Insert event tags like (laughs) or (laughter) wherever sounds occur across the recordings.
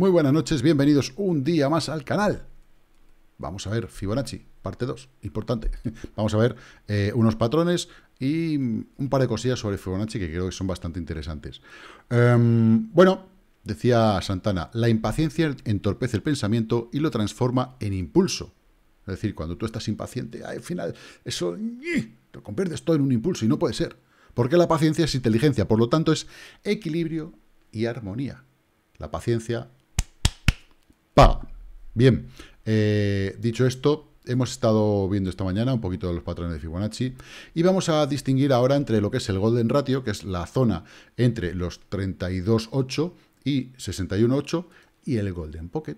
Muy buenas noches, bienvenidos un día más al canal. Vamos a ver Fibonacci, parte 2, importante. (laughs) Vamos a ver eh, unos patrones y un par de cosillas sobre Fibonacci que creo que son bastante interesantes. Em, bueno, decía Santana, la impaciencia entorpece el pensamiento y lo transforma en impulso. Es decir, cuando tú estás impaciente, al final eso te conviertes todo en un impulso y no puede ser. Porque la paciencia es inteligencia, por lo tanto es equilibrio y armonía. La paciencia Bien, eh, dicho esto, hemos estado viendo esta mañana un poquito de los patrones de Fibonacci y vamos a distinguir ahora entre lo que es el golden ratio, que es la zona entre los 32.8 y 61.8 y el golden pocket,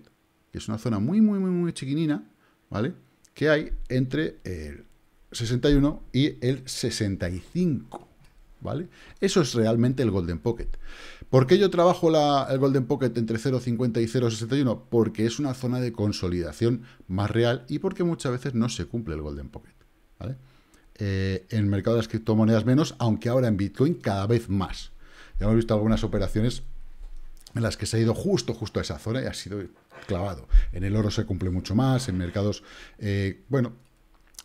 que es una zona muy, muy, muy, muy chiquinina, ¿vale? Que hay entre el 61 y el 65, ¿vale? Eso es realmente el Golden Pocket. ¿Por qué yo trabajo el Golden Pocket entre 0.50 y 0.61? Porque es una zona de consolidación más real y porque muchas veces no se cumple el Golden Pocket, eh, en el mercado de las criptomonedas menos, aunque ahora en Bitcoin cada vez más. Ya hemos visto algunas operaciones en las que se ha ido justo, justo a esa zona y ha sido clavado. En el oro se cumple mucho más, en mercados, eh, bueno,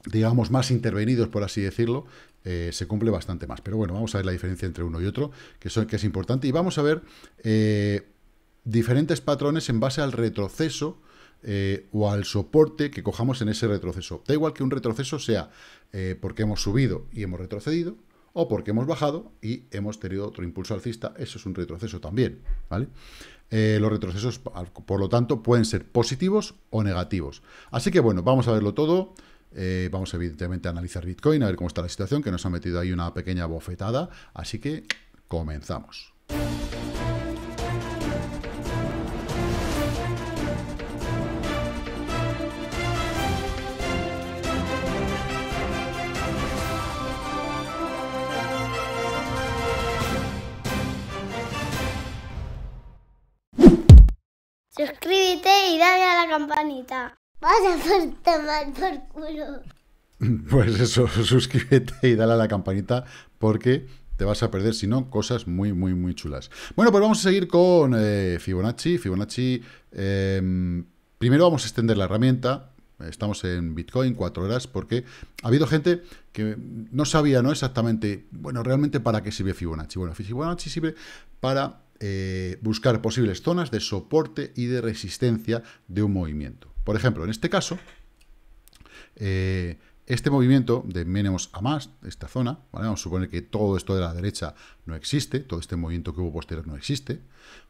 digamos, más intervenidos, por así decirlo, eh, se cumple bastante más. Pero bueno, vamos a ver la diferencia entre uno y otro, que, son, que es importante. Y vamos a ver eh, diferentes patrones en base al retroceso eh, o al soporte que cojamos en ese retroceso. Da igual que un retroceso sea porque hemos subido y hemos retrocedido, o porque hemos bajado y hemos tenido otro impulso alcista, eso es un retroceso también, ¿vale? los retrocesos, por lo tanto, pueden ser positivos o negativos. Así que bueno, vamos a verlo todo. Eh, vamos evidentemente a analizar Bitcoin, a ver cómo está la situación, que nos ha metido ahí una pequeña bofetada. Así que comenzamos. Suscríbete y dale a la campanita. Vas a tomar por culo. (laughs) Pues eso, suscríbete y dale a la campanita porque te vas a perder, si no, cosas muy, muy, muy chulas. Bueno, pues vamos a seguir con eh, Fibonacci. Fibonacci, em, primero vamos a extender la herramienta. Estamos en Bitcoin, cuatro horas, porque ha habido gente que no sabía ¿no? exactamente, bueno, realmente para qué sirve Fibonacci. Bueno, Fibonacci sirve para eh, buscar posibles zonas de soporte y de resistencia de un movimiento. Por ejemplo, en este caso, eh, este movimiento de menos a más, esta zona, vamos a suponer que todo esto de la derecha no existe, todo este movimiento que hubo posterior no existe,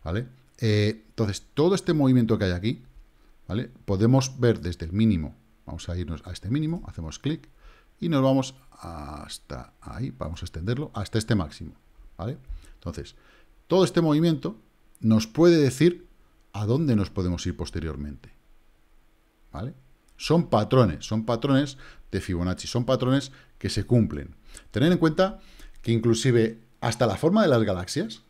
¿vale? Eh, entonces, todo este movimiento que hay aquí, ¿vale? Podemos ver desde el mínimo, vamos a irnos a este mínimo, hacemos clic y nos vamos hasta ahí, vamos a extenderlo hasta este máximo, ¿vale? Entonces, todo este movimiento nos puede decir a dónde nos podemos ir posteriormente. ¿vale? Son patrones, son patrones de Fibonacci, son patrones que se cumplen. tener en cuenta que inclusive hasta la forma de las galaxias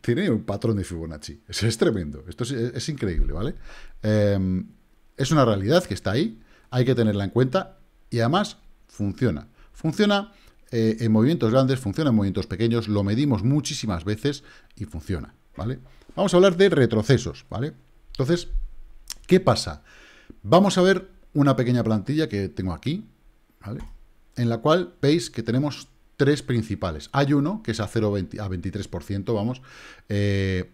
tiene un patrón de Fibonacci. Eso es tremendo, esto es, increíble, ¿vale? Em, es una realidad que está ahí, hay que tenerla en cuenta y además funciona. Funciona eh, en movimientos grandes, funciona en movimientos pequeños, lo medimos muchísimas veces y funciona, ¿vale? Vamos a hablar de retrocesos, ¿vale? Entonces, ¿qué pasa? Vamos a ver una pequeña plantilla que tengo aquí, En la cual veis que tenemos tres principales. Hay uno que es a 0 a 23%, vamos, eh,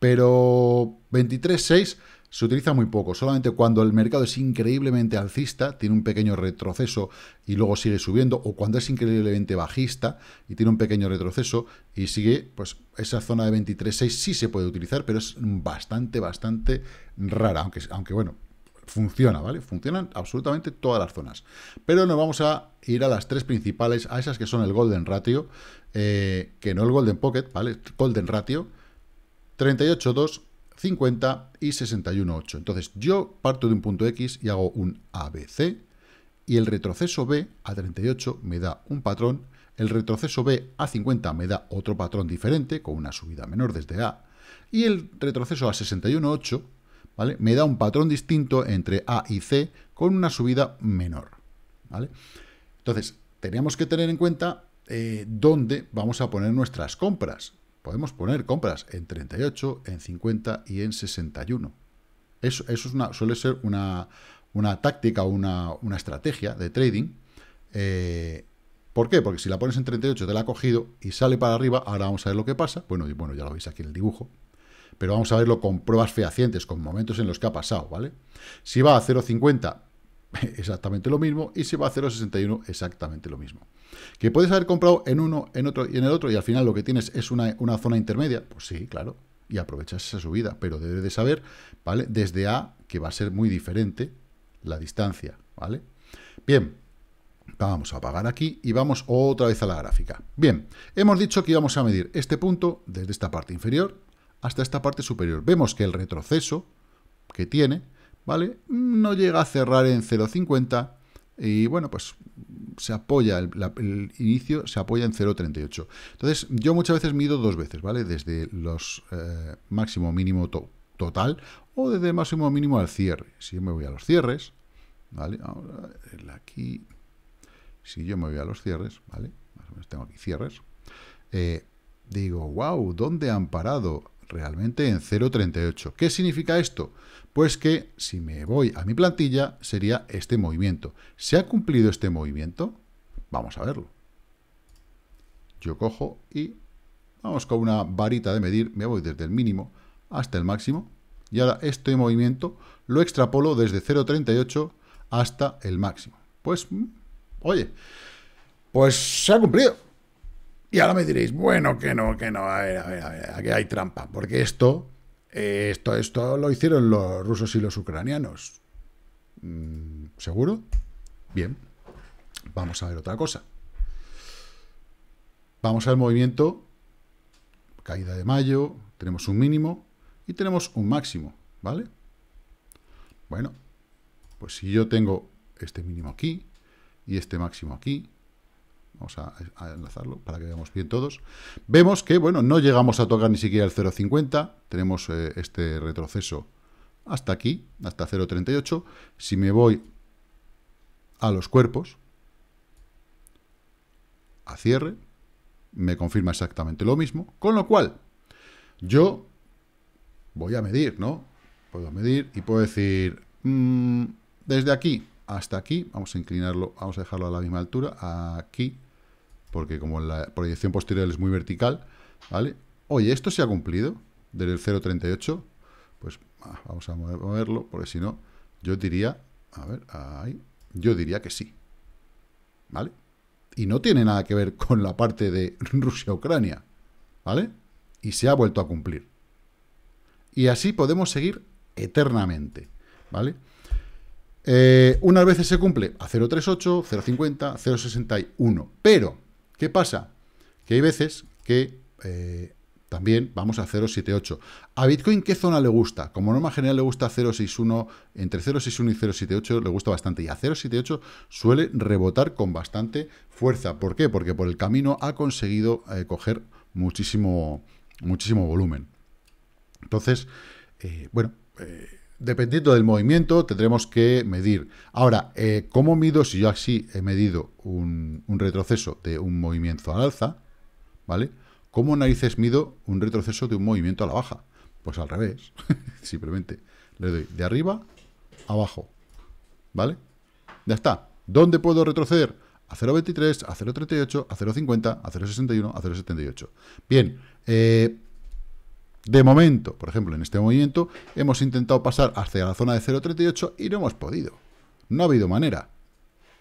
pero 23.6 se utiliza muy poco, solamente cuando el mercado es increíblemente alcista, tiene un pequeño retroceso y luego sigue subiendo, o cuando es increíblemente bajista y tiene un pequeño retroceso y sigue, pues esa zona de 23.6 sí se puede utilizar, pero es bastante, bastante rara, aunque, aunque bueno, Funciona, ¿vale? Funcionan absolutamente todas las zonas. Pero nos vamos a ir a las tres principales, a esas que son el Golden Ratio, eh, que no el Golden Pocket, ¿vale? Golden Ratio, 2, 50 y 61.8. Entonces yo parto de un punto X y hago un ABC, y el retroceso B a 38 me da un patrón, el retroceso B a 50 me da otro patrón diferente, con una subida menor desde A, y el retroceso a 61.8 me da un patrón distinto entre A y C con una subida menor, Entonces, tenemos que tener en cuenta eh, dónde vamos a poner nuestras compras. Podemos poner compras en 38, en 50 y en 61. Eso, eso suele ser una, táctica o una, estrategia de trading. Eh, ¿Por qué? Porque si la pones en 38 te la ha cogido y sale para arriba, ahora vamos a ver lo que pasa. Bueno, bueno, ya lo veis aquí en el dibujo, pero vamos a verlo con pruebas fehacientes, con momentos en los que ha pasado, ¿vale? Si va a 0,50, (laughs) exactamente lo mismo, y si va a 0,61, exactamente lo mismo. ¿Que puedes haber comprado en uno, en otro y en el otro, y al final lo que tienes es una, zona intermedia? Pues sí, claro, y aprovechas esa subida, pero debes de saber, ¿vale? Desde A, que va a ser muy diferente la distancia, ¿vale? Bien, vamos a apagar aquí y vamos otra vez a la gráfica. Bien, hemos dicho que íbamos a medir este punto desde esta parte inferior, hasta esta parte superior. Vemos que el retroceso que tiene, ¿vale? No llega a cerrar en 0.50 y, bueno, pues se apoya, el, inicio se apoya en 0.38. Entonces, yo muchas veces mido dos veces, ¿vale? Desde los eh, máximo mínimo total o desde máximo mínimo al cierre. Si yo me voy a los cierres, ¿vale? Ahora, aquí, si yo me voy a los cierres, ¿vale? Más o menos tengo aquí cierres. Eh, digo, wow, ¿dónde han parado? realmente en 0.38. ¿Qué significa esto? Pues que si me voy a mi plantilla sería este movimiento. ¿Se ha cumplido este movimiento? Vamos a verlo. Yo cojo y vamos con una varita de medir, me voy desde el mínimo hasta el máximo y ahora este movimiento lo extrapolo desde 0.38 hasta el máximo. Pues, mm, oye, pues se ha cumplido. Y ahora me diréis, bueno, que no, que no, a ver, a ver, a ver, aquí hay trampa, porque esto, eh, esto, esto lo hicieron los rusos y los ucranianos. Mm, ¿Seguro? Bien. Vamos a ver otra cosa. Vamos al movimiento, caída de mayo, tenemos un mínimo y tenemos un máximo, ¿vale? Bueno, pues si yo tengo este mínimo aquí y este máximo aquí, Vamos a, enlazarlo para que veamos bien todos. Vemos que, bueno, no llegamos a tocar ni siquiera el 0,50. Tenemos eh, este retroceso hasta aquí, hasta 0,38. Si me voy a los cuerpos, a cierre, me confirma exactamente lo mismo. Con lo cual, yo voy a medir, ¿no? Puedo medir y puedo decir, mm, desde aquí hasta aquí, vamos a inclinarlo, vamos a dejarlo a la misma altura, aquí, porque como la proyección posterior es muy vertical, ¿vale? Oye, ¿esto se ha cumplido? Del 0.38, pues ah, vamos a moverlo, porque si no, yo diría, a ver, ahí, yo diría que sí, ¿vale? Y no tiene nada que ver con la parte de Rusia-Ucrania, ¿vale? Y se ha vuelto a cumplir. Y así podemos seguir eternamente, ¿vale? Eh, unas veces se cumple a 0,38, 0,50, 0,61. Pero, ¿qué pasa? Que hay veces que eh, también vamos a 0,78. ¿A Bitcoin qué zona le gusta? Como norma general le gusta 0,61, entre 0,61 y 0,78 le gusta bastante. Y a 0,78 suele rebotar con bastante fuerza. ¿Por qué? Porque por el camino ha conseguido eh, coger muchísimo, muchísimo volumen. Entonces, bueno dependiendo del movimiento, tendremos que medir. Ahora, eh, ¿cómo mido si yo así he medido un, retroceso de un movimiento al alza? ¿Vale? ¿Cómo narices mido un retroceso de un movimiento a la baja? Pues al revés. (laughs) Simplemente le doy de arriba abajo. ¿Vale? Ya está. ¿Dónde puedo retroceder? A 0.23, a 0.38, a 0.50, a 0.61, a 0.78. Bien. Eh, de momento, por ejemplo, en este movimiento, hemos intentado pasar hacia la zona de 0.38 y no hemos podido. No ha habido manera.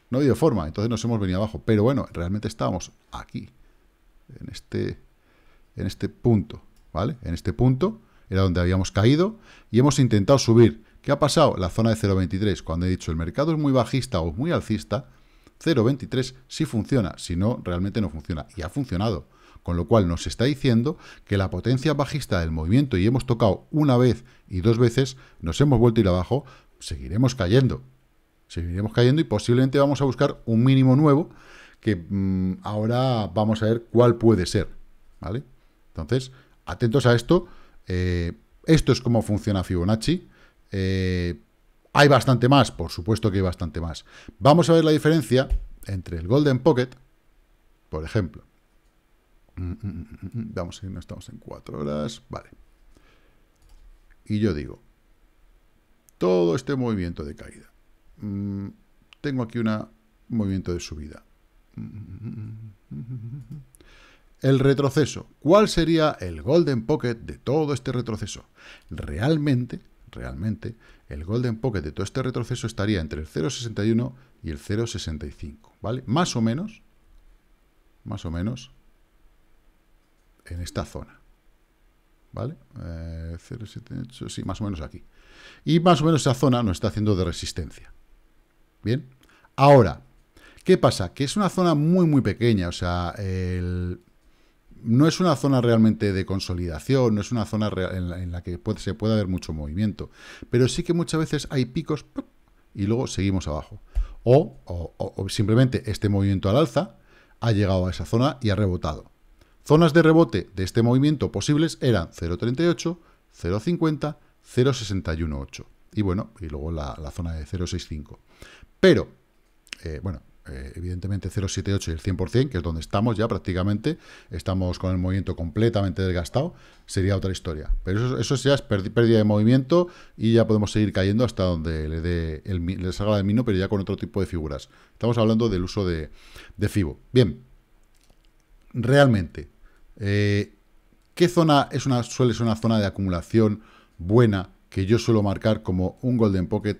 No ha habido forma. Entonces nos hemos venido abajo. Pero bueno, realmente estábamos aquí. En este, en este punto. ¿Vale? En este punto era donde habíamos caído y hemos intentado subir. ¿Qué ha pasado? La zona de 0.23. Cuando he dicho el mercado es muy bajista o muy alcista, 0.23 sí funciona. Si no, realmente no funciona. Y ha funcionado. Con lo cual nos está diciendo que la potencia bajista del movimiento, y hemos tocado una vez y dos veces, nos hemos vuelto a ir abajo, seguiremos cayendo. Seguiremos cayendo y posiblemente vamos a buscar un mínimo nuevo que mm, ahora vamos a ver cuál puede ser. ¿Vale? Entonces, atentos a esto. Eh, esto es cómo funciona Fibonacci. Eh, hay bastante más, por supuesto que hay bastante más. Vamos a ver la diferencia entre el Golden Pocket, por ejemplo, Mm, mm, mm, vamos, a no estamos en cuatro horas. Vale. Y yo digo, todo este movimiento de caída. Tengo aquí un movimiento de subida. El retroceso. ¿Cuál sería el golden pocket de todo este retroceso? Realmente, realmente, el golden pocket de todo este retroceso estaría entre el 0.61 y el 0.65, ¿vale? Más o menos, más o menos, en esta zona. ¿Vale? 078, eh, sí, más o menos aquí. Y más o menos esa zona nos está haciendo de resistencia. Bien. Ahora, ¿qué pasa? Que es una zona muy, muy pequeña. O sea, no es una zona realmente de consolidación, no es una zona en la, que se pueda ver mucho movimiento. Pero sí que muchas veces hay picos y luego seguimos abajo. o simplemente este movimiento al alza ha llegado a esa zona y ha rebotado. Zonas de rebote de este movimiento posibles eran 0.38, 0.50, 0.618. Y bueno, y luego la, zona de 0.65. Pero, eh, bueno, eh, evidentemente 0.78 y el 100%, que es donde estamos ya prácticamente, estamos con el movimiento completamente desgastado, sería otra historia. Pero eso, eso ya es pérdida de movimiento y ya podemos seguir cayendo hasta donde le, dé el, le salga el mino, pero ya con otro tipo de figuras. Estamos hablando del uso de, de FIBO. Bien, realmente, eh, ¿qué zona es una, suele ser una zona de acumulación buena que yo suelo marcar como un Golden Pocket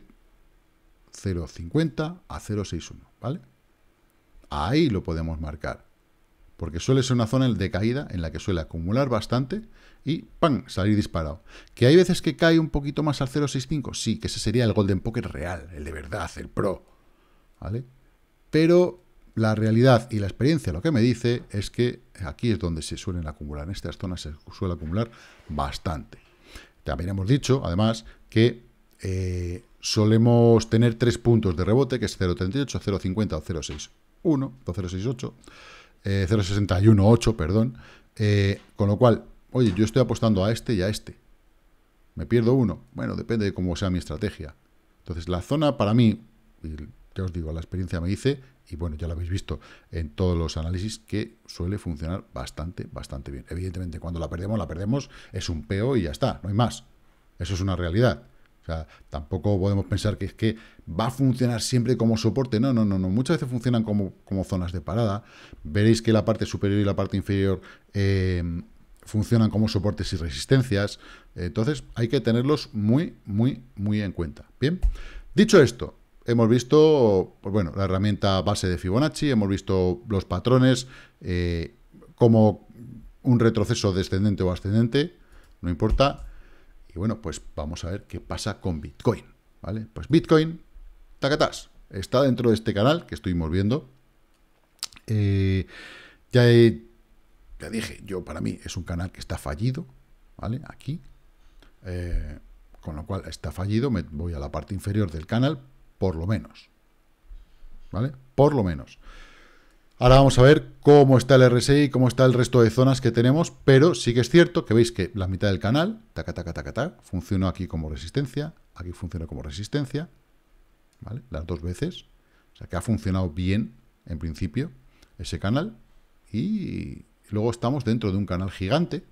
0.50 a 0.61? ¿Vale? Ahí lo podemos marcar. Porque suele ser una zona de caída en la que suele acumular bastante y ¡pam! salir disparado. ¿Que hay veces que cae un poquito más al 0.65? Sí, que ese sería el Golden Pocket real, el de verdad, el pro. ¿Vale? Pero la realidad y la experiencia lo que me dice es que aquí es donde se suelen acumular, en estas zonas se suele acumular bastante. También hemos dicho, además, que eh, solemos tener tres puntos de rebote, que es 0.38, 0.50 o 0.61, 0.68, 0.61.8, perdón. Eh, con lo cual, oye, yo estoy apostando a este y a este. ¿Me pierdo uno? Bueno, depende de cómo sea mi estrategia. Entonces, la zona para mí, ya os digo, la experiencia me dice y bueno, ya lo habéis visto en todos los análisis, que suele funcionar bastante, bastante bien. Evidentemente, cuando la perdemos, la perdemos, es un peo y ya está, no hay más. Eso es una realidad. O sea, tampoco podemos pensar que es que va a funcionar siempre como soporte. No, no, no, no. Muchas veces funcionan como, como zonas de parada. Veréis que la parte superior y la parte inferior eh, funcionan como soportes y resistencias. Entonces, hay que tenerlos muy, muy, muy en cuenta. Bien. Dicho esto, hemos visto, pues bueno, la herramienta base de Fibonacci, hemos visto los patrones, eh, como un retroceso descendente o ascendente, no importa. Y bueno, pues vamos a ver qué pasa con Bitcoin, ¿vale? Pues Bitcoin, tacatás, está dentro de este canal que estuvimos viendo. Eh, ya, ya dije, yo para mí es un canal que está fallido, ¿vale? Aquí. Eh, con lo cual está fallido, me voy a la parte inferior del canal, por lo menos. ¿Vale? Por lo menos. Ahora vamos a ver cómo está el RSI, cómo está el resto de zonas que tenemos, pero sí que es cierto que veis que la mitad del canal, taca, taca, taca, taca, funcionó aquí como resistencia, aquí funcionó como resistencia, ¿vale? Las dos veces. O sea, que ha funcionado bien, en principio, ese canal. Y luego estamos dentro de un canal gigante,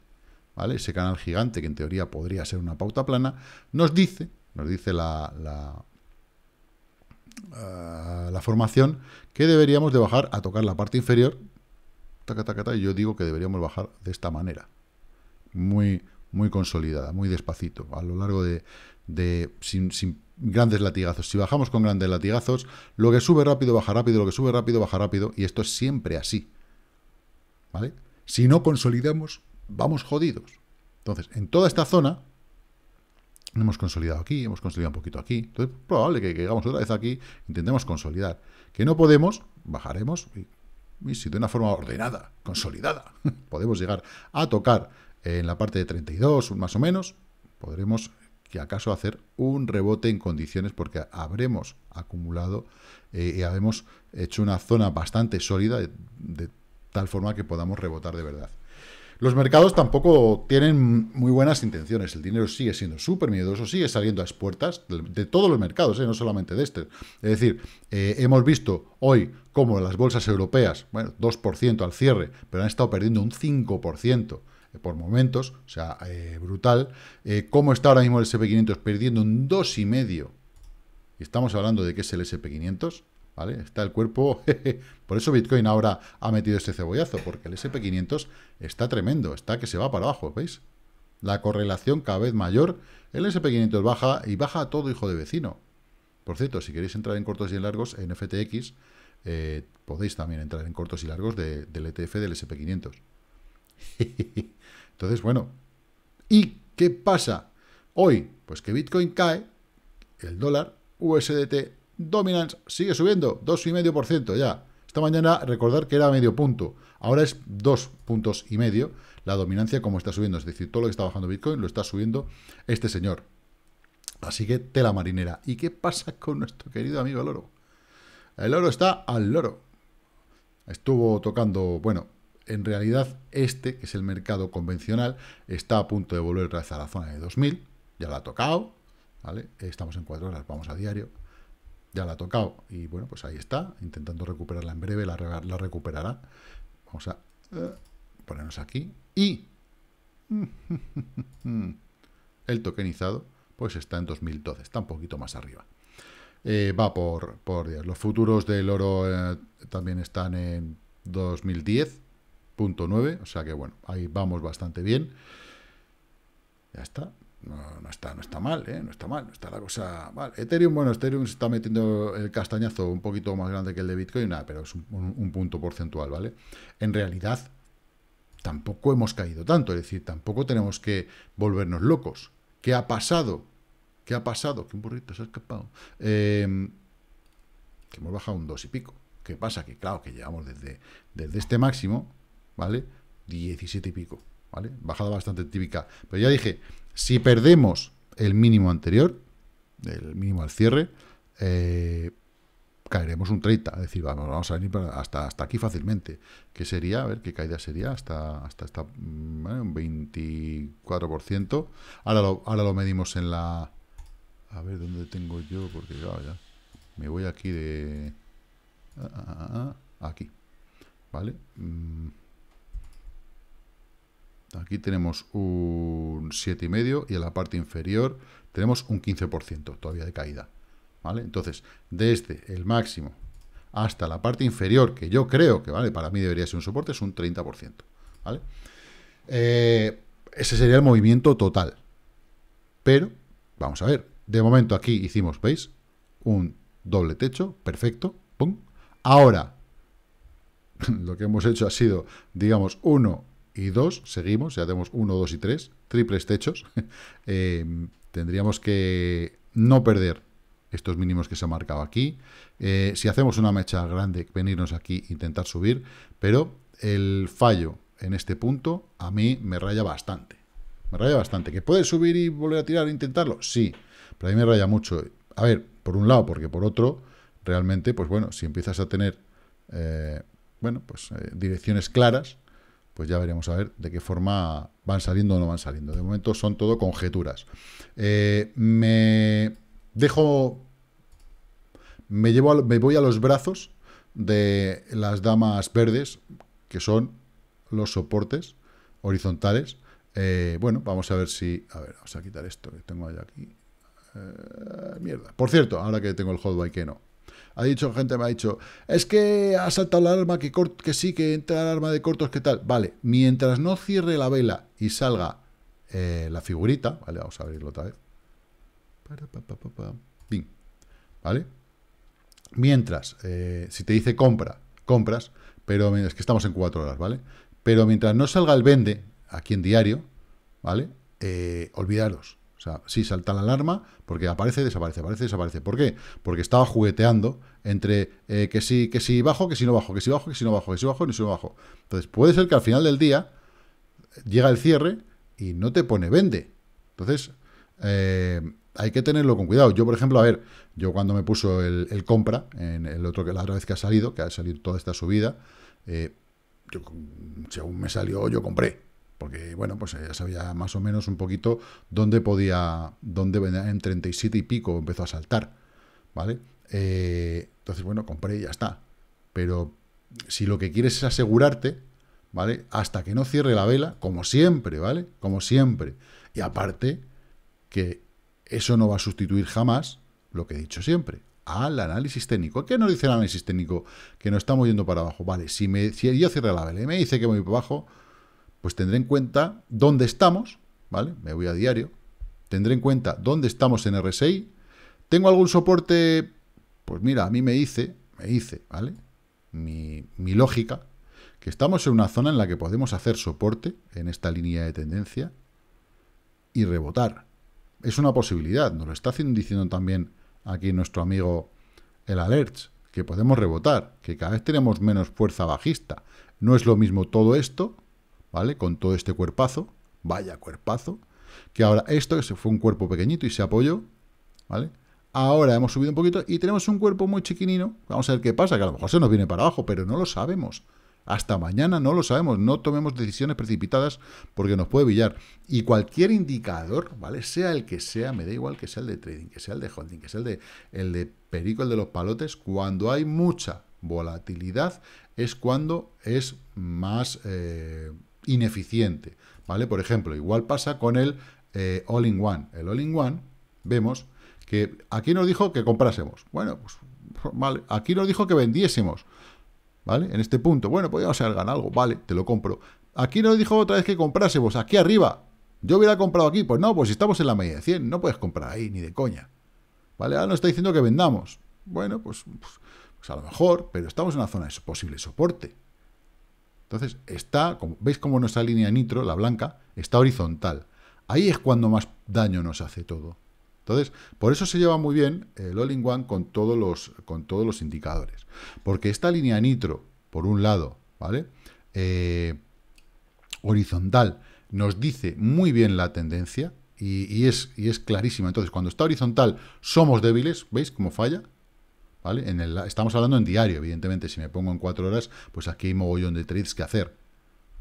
¿vale? Ese canal gigante, que en teoría podría ser una pauta plana, nos dice, nos dice la la formación que deberíamos de bajar a tocar la parte inferior. Taca, taca, y yo digo que deberíamos bajar de esta manera. Muy, muy consolidada, muy despacito, a lo largo de... de sin, sin, grandes latigazos. Si bajamos con grandes latigazos, lo que sube rápido, baja rápido, lo que sube rápido, baja rápido. Y esto es siempre así. ¿Vale? Si no consolidamos, vamos jodidos. Entonces, en toda esta zona, Hemos consolidado aquí, hemos consolidado un poquito aquí. Entonces, probable que llegamos otra vez aquí, intentemos consolidar. Que no podemos, bajaremos y, si de una forma ordenada, consolidada, (laughs) podemos llegar a tocar en la parte de 32, más o menos, podremos que acaso hacer un rebote en condiciones porque habremos acumulado eh, y habremos hecho una zona bastante sólida de tal forma que podamos rebotar de verdad. Los mercados tampoco tienen muy buenas intenciones. El dinero sigue siendo súper miedoso, sigue saliendo a las puertas de, todos los mercados, ¿eh? no solamente de este. Es decir, eh, hemos visto hoy cómo las bolsas europeas, bueno, 2% al cierre, pero han estado perdiendo un 5% eh, por momentos, o sea, brutal. ¿Cómo está ahora mismo el SP500? Perdiendo un 2,5%. Estamos hablando de qué es el SP500. ¿vale? Está el cuerpo... (laughs) Por eso Bitcoin ahora ha metido este cebollazo, porque el SP500 está tremendo, está que se va para abajo, ¿veis? La correlación cada vez mayor, el SP500 baja y baja a todo hijo de vecino. Por cierto, si queréis entrar en cortos y en largos en FTX, eh, podéis también entrar en cortos y largos del ETF del SP500. (laughs) Entonces, bueno, ¿y qué pasa hoy? Pues que Bitcoin cae, el dólar, USDT Dominance sigue subiendo, 2,5% ya. Esta mañana recordar que era medio punto, ahora es dos puntos y medio la dominancia como está subiendo. Es decir, todo lo que está bajando Bitcoin lo está subiendo este señor. Así que tela marinera. ¿Y qué pasa con nuestro querido amigo el oro? El oro está al loro. Estuvo tocando, bueno, en realidad este, que es el mercado convencional, está a punto de volver otra a la zona de 2000. Ya lo ha tocado, ¿vale? Estamos en 4 horas, vamos a diario ya la ha tocado y bueno, pues ahí está, intentando recuperarla en breve, la, la recuperará. Vamos a eh, ponernos aquí y (laughs) el tokenizado pues está en 2012, está un poquito más arriba. Eh, va por, por días. Los futuros del oro eh, también están en 2010.9, o sea que bueno, ahí vamos bastante bien. Ya está. No, está, no está mal, ¿eh? No está mal, no está la cosa mal. Ethereum, bueno, Ethereum se está metiendo el castañazo un poquito más grande que el de Bitcoin, pero es un, punto porcentual, ¿vale? En realidad, tampoco hemos caído tanto, es decir, tampoco tenemos que volvernos locos. ¿Qué ha pasado? ¿Qué ha pasado? Que un burrito se ha escapado. Em, que hemos bajado un dos y pico. ¿Qué pasa? Que claro, que llevamos desde, desde este máximo, ¿vale? 17 y pico, ¿vale? Bajada bastante típica. Pero ya dije, si perdemos el mínimo anterior, el mínimo al cierre, eh, caeremos un 30. Es decir, vamos, vamos a venir hasta, hasta aquí fácilmente. ¿Qué sería? A ver, ¿qué caída sería? Hasta, hasta, hasta mm, un 24%. Ahora lo, ahora lo medimos en la... A ver, ¿dónde tengo yo? Porque ya... Me voy aquí de... Ah, ah, ah, aquí. ¿Vale? Mm. Aquí tenemos un 7,5 y en la parte inferior tenemos un 15% todavía de caída. ¿vale? Entonces, desde el máximo hasta la parte inferior, que yo creo que vale para mí debería ser un soporte, es un 30%. ¿vale? Eh, ese sería el movimiento total. Pero, vamos a ver, de momento aquí hicimos, ¿veis? Un doble techo, perfecto, ¡pum! Ahora, (laughs) lo que hemos hecho ha sido, digamos, uno y dos seguimos, ya tenemos uno dos y tres triples techos, (laughs) em, tendríamos que no perder estos mínimos que se han marcado aquí. Eh, si hacemos una mecha grande, venirnos aquí, intentar subir, pero el fallo en este punto a mí me raya bastante. Me raya bastante. ¿Que puedes subir y volver a tirar e intentarlo? Sí, pero a mí me raya mucho. A ver, por un lado, porque por otro, realmente, pues bueno, si empiezas a tener, eh, bueno, pues eh, direcciones claras, pues ya veremos a ver de qué forma van saliendo o no van saliendo. De momento son todo conjeturas. Eh, me dejo, me, llevo me voy a los brazos de las damas verdes, que son los soportes horizontales. Eh, bueno, vamos a ver si... A ver, vamos a quitar esto que tengo allá aquí. Eh, mierda. Por cierto, ahora que tengo el hotbike que no. Ha dicho gente, me ha dicho, es que ha saltado el arma, que, que sí, que entra el arma de cortos, qué tal. Vale, mientras no cierre la vela y salga eh, la figurita, vale, vamos a abrirlo otra vez. ¿Vale? Mientras, eh, si te dice compra, compras, pero es que estamos en cuatro horas, ¿vale? Pero mientras no salga el vende, aquí en diario, ¿vale? Eh, olvidaros, o sea, sí salta la alarma porque aparece, desaparece, aparece, desaparece. ¿Por qué? Porque estaba jugueteando entre eh, que sí, que sí bajo, que si sí no bajo, que si sí bajo, que si sí no bajo, que si bajo, que si no bajo. Entonces, puede ser que al final del día eh, llega el cierre y no te pone vende. Entonces, eh, hay que tenerlo con cuidado. Yo, por ejemplo, a ver, yo cuando me puso el, compra, en el otro que la otra vez que ha salido, que ha salido toda esta subida, yo, según me salió, yo compré porque bueno, pues eh, ya sabía más o menos un poquito dónde podía, dónde en 37 y pico empezó a saltar, ¿vale? Eh, entonces, bueno, compré y ya está. Pero si lo que quieres es asegurarte, ¿vale? Hasta que no cierre la vela, como siempre, ¿vale? Como siempre. Y aparte, que eso no va a sustituir jamás lo que he dicho siempre, al análisis técnico. ¿Qué nos dice el análisis técnico? Que no estamos yendo para abajo. Vale, si, me, si yo cierro la vela y me dice que voy para abajo, pues tendré en cuenta dónde estamos, ¿vale? Me voy a diario, tendré en cuenta dónde estamos en RSI. ¿Tengo algún soporte? Pues mira, a mí me dice, me dice, ¿vale? Mi, mi lógica, que estamos en una zona en la que podemos hacer soporte en esta línea de tendencia y rebotar. Es una posibilidad, nos lo está diciendo también aquí nuestro amigo el Alerts, que podemos rebotar, que cada vez tenemos menos fuerza bajista. No es lo mismo todo esto ¿vale? Con todo este cuerpazo, vaya cuerpazo, que ahora esto que se fue un cuerpo pequeñito y se apoyó, ¿vale? Ahora hemos subido un poquito y tenemos un cuerpo muy chiquinino. Vamos a ver qué pasa, que a lo mejor se nos viene para abajo, pero no lo sabemos. Hasta mañana no lo sabemos, no tomemos decisiones precipitadas porque nos puede billar. Y cualquier indicador, ¿vale? Sea el que sea, me da igual que sea el de trading, que sea el de holding, que sea el de, el de perico, el de los palotes, cuando hay mucha volatilidad es cuando es más... Eh, ineficiente, ¿vale? Por ejemplo, igual pasa con el eh, All-in-One. El All-in-One, vemos que aquí nos dijo que comprásemos. Bueno, pues vale, aquí nos dijo que vendiésemos, ¿vale? En este punto, bueno, podríamos pues hacer ganar algo, vale, te lo compro. Aquí nos dijo otra vez que comprásemos, aquí arriba. Yo hubiera comprado aquí, pues no, pues estamos en la media de 100, no puedes comprar ahí, ni de coña. ¿Vale? Ahora nos está diciendo que vendamos. Bueno, pues, pues, pues a lo mejor, pero estamos en una zona de posible soporte. Entonces, está, ¿veis cómo nuestra línea nitro, la blanca, está horizontal? Ahí es cuando más daño nos hace todo. Entonces, por eso se lleva muy bien eh, el all-in-one con, todos los, con todos los indicadores. Porque esta línea nitro, por un lado, ¿vale? Eh, horizontal, nos dice muy bien la tendencia es, y es clarísima. Entonces, cuando está horizontal, somos débiles, ¿veis cómo falla? estamos hablando en diario, evidentemente. Si me pongo en cuatro horas, pues aquí hay mogollón de trades que hacer.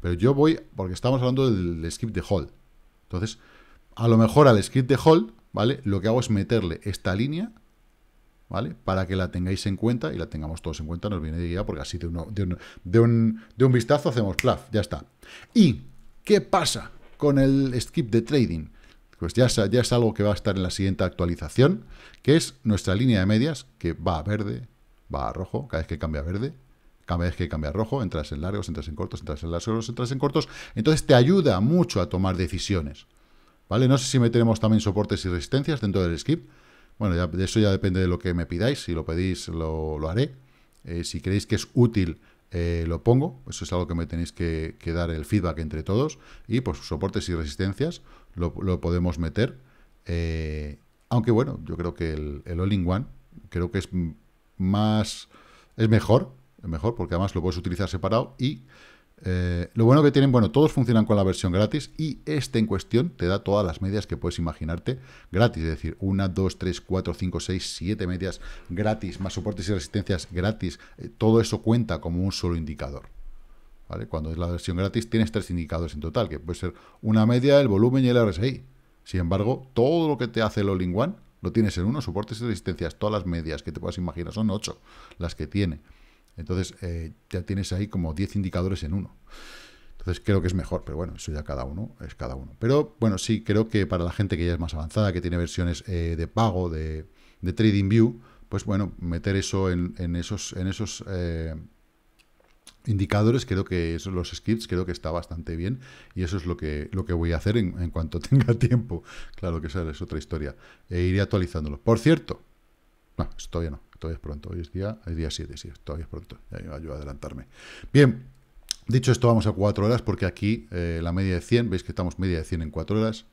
Pero yo voy, porque estamos hablando del skip de hold. Entonces, a lo mejor al skip de hold, ¿vale? Lo que hago es meterle esta línea, ¿vale? Para que la tengáis en cuenta y la tengamos todos en cuenta, nos viene de guía, porque así de, uno, de, un, de un vistazo hacemos plaf, ya está. ¿Y qué pasa con el skip de trading? Pues ya, es algo que va a estar en la siguiente actualización, que es nuestra línea de medias, que va a verde, va a rojo, cada vez que cambia a verde, cada vez que cambia a rojo, entras en largos, entras en cortos, entras en largos, entras en cortos. Entonces te ayuda mucho a tomar decisiones. ¿Vale? No sé si meteremos también soportes y resistencias dentro del skip. Bueno, de eso ya depende de lo que me pidáis. Si lo pedís, lo, haré. Eh, si creéis que es útil eh, lo pongo, eso es algo que me tenéis que, dar el feedback entre todos, y pues soportes y resistencias lo, podemos meter, eh, aunque bueno, yo creo que el, el all-in-one creo que es más, es mejor, mejor porque además lo puedes utilizar separado y eh, lo bueno que tienen, bueno, todos funcionan con la versión gratis y este en cuestión te da todas las medias que puedes imaginarte gratis, es decir, una dos tres cuatro cinco seis siete medias gratis, más soportes y resistencias gratis, eh, todo eso cuenta como un solo indicador. ¿vale? Cuando es la versión gratis tienes tres indicadores en total, que puede ser una media, el volumen y el RSI. Sin embargo, todo lo que te hace el All-in-One lo tienes en uno, soportes y resistencias, todas las medias que te puedas imaginar, son ocho las que tiene. Entonces eh, ya tienes ahí como 10 indicadores en uno. Entonces creo que es mejor, pero bueno, eso ya cada uno es cada uno. Pero bueno, sí, creo que para la gente que ya es más avanzada, que tiene versiones eh, de pago, de, de TradingView, pues bueno, meter eso en, esos, en esos eh, indicadores, creo que esos, los scripts, creo que está bastante bien y eso es lo que, lo que voy a hacer en, cuanto (laughs) tenga tiempo. Claro que esa es otra historia. E iré actualizándolo. Por cierto, no, esto todavía no todavía es pronto, hoy es día, es día 7, sí, todavía es pronto, ya iba yo a adelantarme. Bien, dicho esto, vamos a 4 horas, porque aquí eh, la media de 100, veis que estamos media de 100 en 4 horas,